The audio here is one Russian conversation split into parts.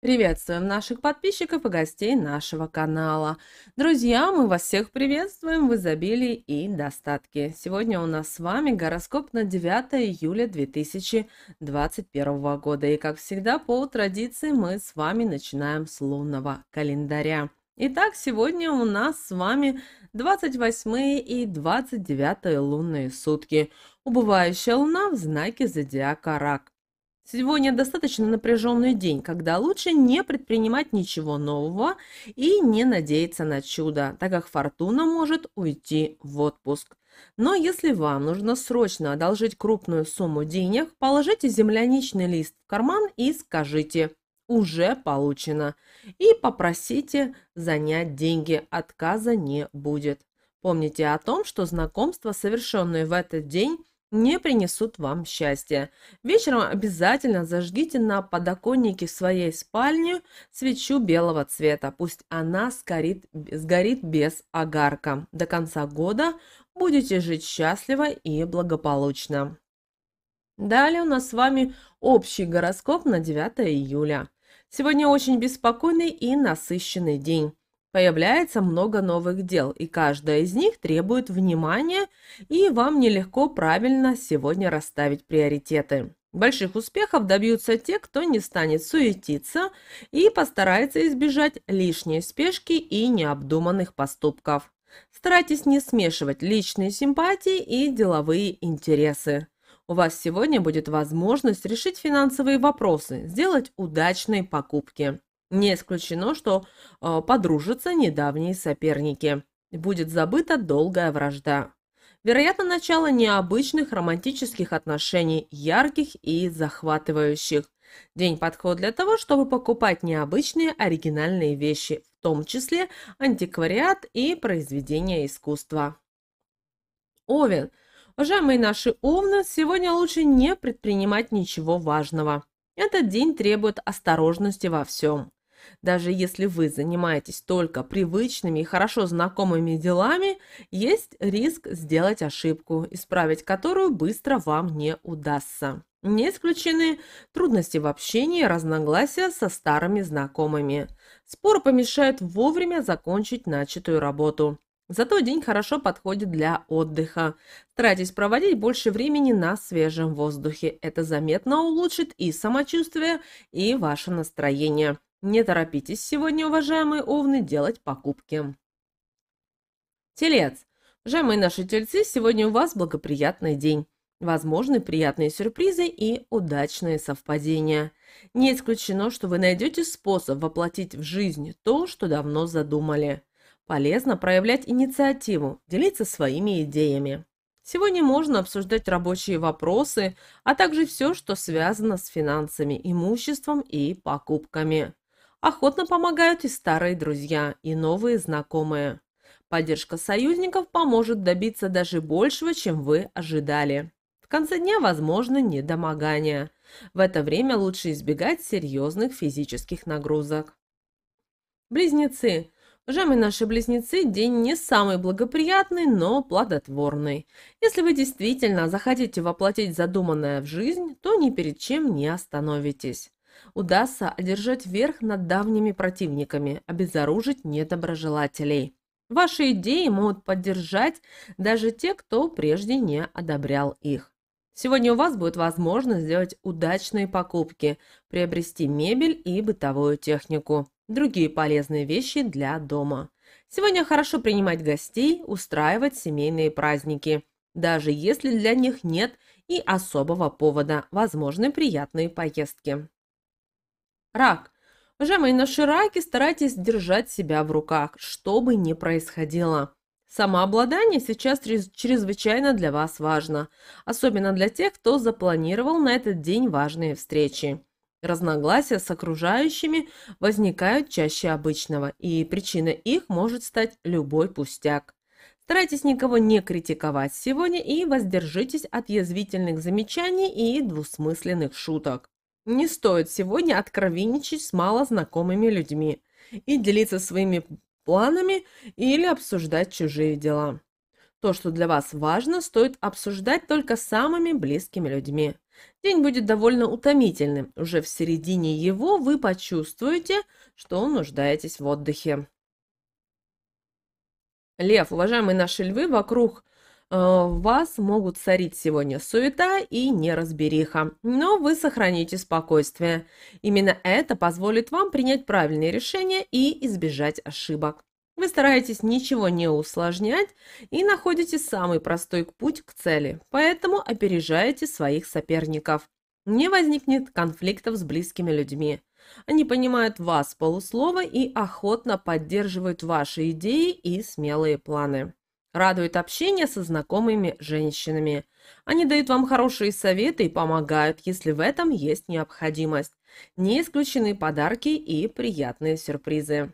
Приветствуем наших подписчиков и гостей нашего канала. Друзья, мы вас всех приветствуем в изобилии и достатке. Сегодня у нас с вами гороскоп на 9 июля 2021 года. И как всегда, по традиции мы с вами начинаем с лунного календаря. Итак, сегодня у нас с вами 28 и 29 лунные сутки. Убывающая луна в знаке зодиака Рак. Сегодня достаточно напряженный день, когда лучше не предпринимать ничего нового и не надеяться на чудо, так как фортуна может уйти в отпуск. Но если вам нужно срочно одолжить крупную сумму денег, положите земляничный лист в карман и скажите «уже получено» и попросите занять деньги, отказа не будет. Помните о том, что знакомства, совершенные в этот день, не принесут вам счастья. Вечером обязательно зажгите на подоконнике своей спальни свечу белого цвета. Пусть она сгорит, сгорит без огарка. До конца года будете жить счастливо и благополучно. Далее у нас с вами общий гороскоп на 9 июля. Сегодня очень беспокойный и насыщенный день. Появляется много новых дел, и каждая из них требует внимания, и вам нелегко правильно сегодня расставить приоритеты. Больших успехов добьются те, кто не станет суетиться и постарается избежать лишней спешки и необдуманных поступков. Старайтесь не смешивать личные симпатии и деловые интересы. У вас сегодня будет возможность решить финансовые вопросы, сделать удачные покупки. Не исключено, что э, подружатся недавние соперники. Будет забыта долгая вражда. Вероятно, начало необычных романтических отношений, ярких и захватывающих. День подходит для того, чтобы покупать необычные оригинальные вещи, в том числе антиквариат и произведения искусства. Овен. Уважаемые наши овны, сегодня лучше не предпринимать ничего важного. Этот день требует осторожности во всем. Даже если вы занимаетесь только привычными и хорошо знакомыми делами, есть риск сделать ошибку, исправить которую быстро вам не удастся. Не исключены трудности в общении, разногласия со старыми знакомыми. Спор помешает вовремя закончить начатую работу. Зато день хорошо подходит для отдыха. Старайтесь проводить больше времени на свежем воздухе. Это заметно улучшит и самочувствие, и ваше настроение. Не торопитесь сегодня, уважаемые овны, делать покупки. Телец. Уважаемые наши тельцы, сегодня у вас благоприятный день. Возможны приятные сюрпризы и удачные совпадения. Не исключено, что вы найдете способ воплотить в жизнь то, что давно задумали. Полезно проявлять инициативу, делиться своими идеями. Сегодня можно обсуждать рабочие вопросы, а также все, что связано с финансами, имуществом и покупками. Охотно помогают и старые друзья, и новые знакомые. Поддержка союзников поможет добиться даже большего, чем вы ожидали. В конце дня возможно недомогание. В это время лучше избегать серьезных физических нагрузок. Близнецы. Уважаемые наши близнецы, день не самый благоприятный, но плодотворный. Если вы действительно захотите воплотить задуманное в жизнь, то ни перед чем не остановитесь удастся одержать верх над давними противниками, обезоружить недоброжелателей. Ваши идеи могут поддержать даже те, кто прежде не одобрял их. Сегодня у вас будет возможность сделать удачные покупки, приобрести мебель и бытовую технику, другие полезные вещи для дома. Сегодня хорошо принимать гостей, устраивать семейные праздники, даже если для них нет и особого повода, возможны приятные поездки. Рак. Уважаемые наши раки, старайтесь держать себя в руках, что бы ни происходило. Самообладание сейчас чрезвычайно для вас важно, особенно для тех, кто запланировал на этот день важные встречи. Разногласия с окружающими возникают чаще обычного, и причина их может стать любой пустяк. Старайтесь никого не критиковать сегодня и воздержитесь от язвительных замечаний и двусмысленных шуток. Не стоит сегодня откровенничать с малознакомыми людьми и делиться своими планами или обсуждать чужие дела. То, что для вас важно, стоит обсуждать только с самыми близкими людьми. День будет довольно утомительным. Уже в середине его вы почувствуете, что нуждаетесь в отдыхе. Лев, уважаемые наши львы, вокруг – Э, вас могут царить сегодня суета и неразбериха, но вы сохраните спокойствие. Именно это позволит вам принять правильные решения и избежать ошибок. Вы стараетесь ничего не усложнять и находите самый простой путь к цели, поэтому опережаете своих соперников. Не возникнет конфликтов с близкими людьми. Они понимают вас полуслова и охотно поддерживают ваши идеи и смелые планы. Радует общение со знакомыми женщинами. Они дают вам хорошие советы и помогают, если в этом есть необходимость. Не исключены подарки и приятные сюрпризы.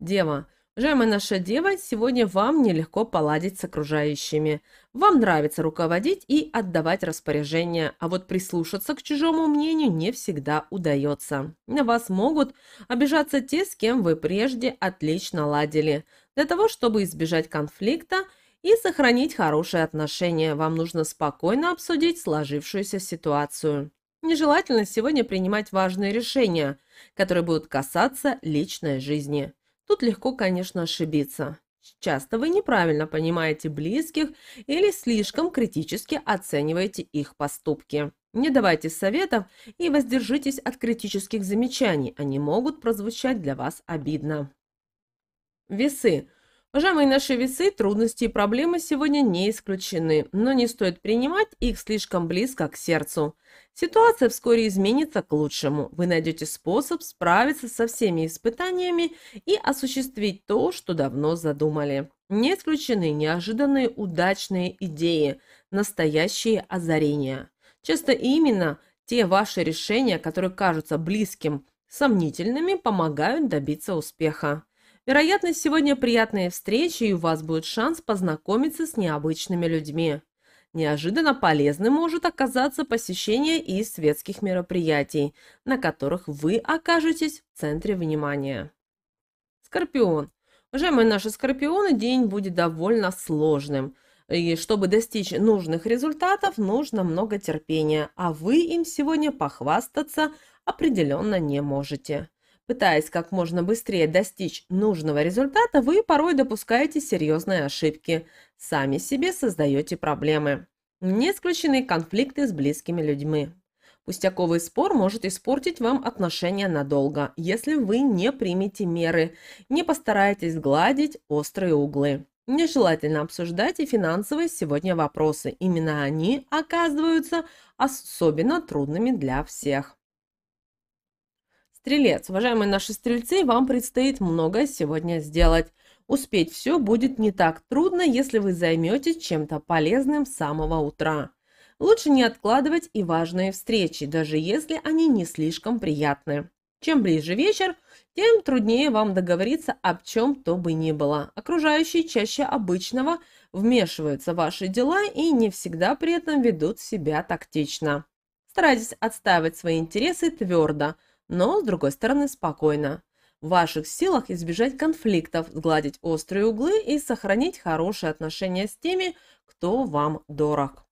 Дева. Уважаемая наша дева, сегодня вам нелегко поладить с окружающими. Вам нравится руководить и отдавать распоряжения, а вот прислушаться к чужому мнению не всегда удается. На вас могут обижаться те, с кем вы прежде отлично ладили. Для того, чтобы избежать конфликта и сохранить хорошие отношения, вам нужно спокойно обсудить сложившуюся ситуацию. Нежелательно сегодня принимать важные решения, которые будут касаться личной жизни. Тут легко, конечно, ошибиться. Часто вы неправильно понимаете близких или слишком критически оцениваете их поступки. Не давайте советов и воздержитесь от критических замечаний, они могут прозвучать для вас обидно. Весы. Уважаемые наши весы, трудности и проблемы сегодня не исключены, но не стоит принимать их слишком близко к сердцу. Ситуация вскоре изменится к лучшему. Вы найдете способ справиться со всеми испытаниями и осуществить то, что давно задумали. Не исключены неожиданные удачные идеи, настоящие озарения. Часто именно те ваши решения, которые кажутся близким, сомнительными, помогают добиться успеха. Вероятно, сегодня приятные встречи, и у вас будет шанс познакомиться с необычными людьми. Неожиданно полезным может оказаться посещение и светских мероприятий, на которых вы окажетесь в центре внимания. Скорпион. Уважаемые наши скорпионы, день будет довольно сложным. И чтобы достичь нужных результатов, нужно много терпения, а вы им сегодня похвастаться определенно не можете. Пытаясь как можно быстрее достичь нужного результата, вы порой допускаете серьезные ошибки, сами себе создаете проблемы. Не исключены конфликты с близкими людьми. Пустяковый спор может испортить вам отношения надолго, если вы не примете меры, не постараетесь гладить острые углы. Нежелательно обсуждать и финансовые сегодня вопросы. Именно они оказываются особенно трудными для всех. Стрелец, уважаемые наши стрельцы, вам предстоит многое сегодня сделать. Успеть все будет не так трудно, если вы займетесь чем-то полезным с самого утра. Лучше не откладывать и важные встречи, даже если они не слишком приятны. Чем ближе вечер, тем труднее вам договориться об чем то бы ни было. Окружающие чаще обычного вмешиваются в ваши дела и не всегда при этом ведут себя тактично. Старайтесь отстаивать свои интересы твердо – но, с другой стороны, спокойно. В ваших силах избежать конфликтов, сгладить острые углы и сохранить хорошие отношения с теми, кто вам дорог.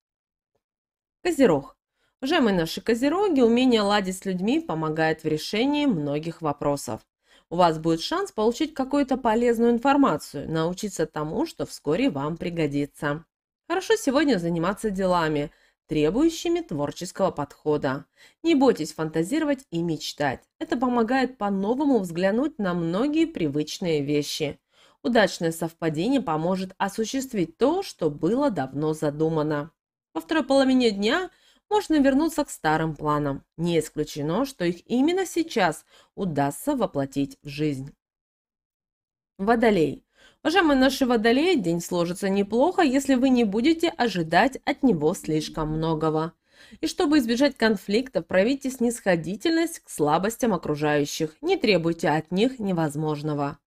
Козерог. Уважаемые наши козероги, умение ладить с людьми помогает в решении многих вопросов. У вас будет шанс получить какую-то полезную информацию, научиться тому, что вскоре вам пригодится. Хорошо сегодня заниматься делами – требующими творческого подхода. Не бойтесь фантазировать и мечтать. Это помогает по-новому взглянуть на многие привычные вещи. Удачное совпадение поможет осуществить то, что было давно задумано. Во второй половине дня можно вернуться к старым планам. Не исключено, что их именно сейчас удастся воплотить в жизнь. Водолей. Уважаемые наши водолеи, день сложится неплохо, если вы не будете ожидать от него слишком многого. И чтобы избежать конфликтов, проявите снисходительность к слабостям окружающих, не требуйте от них невозможного.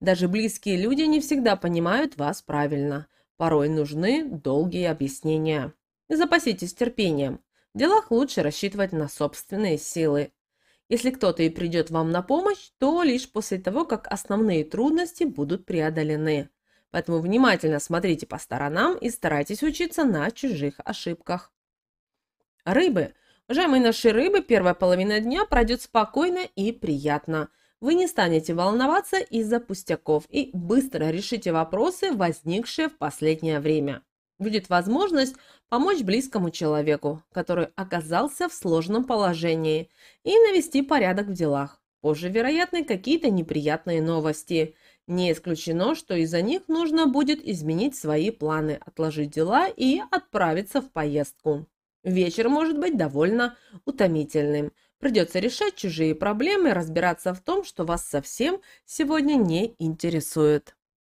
Даже близкие люди не всегда понимают вас правильно. Порой нужны долгие объяснения. Запаситесь терпением. В делах лучше рассчитывать на собственные силы, если кто-то и придет вам на помощь, то лишь после того, как основные трудности будут преодолены. Поэтому внимательно смотрите по сторонам и старайтесь учиться на чужих ошибках. Рыбы. Уважаемые наши рыбы, первая половина дня пройдет спокойно и приятно. Вы не станете волноваться из-за пустяков и быстро решите вопросы, возникшие в последнее время будет возможность помочь близкому человеку, который оказался в сложном положении, и навести порядок в делах. Позже, вероятно, какие-то неприятные новости. Не исключено, что из-за них нужно будет изменить свои планы, отложить дела и отправиться в поездку. Вечер может быть довольно утомительным. Придется решать чужие проблемы разбираться в том, что вас совсем сегодня не интересует.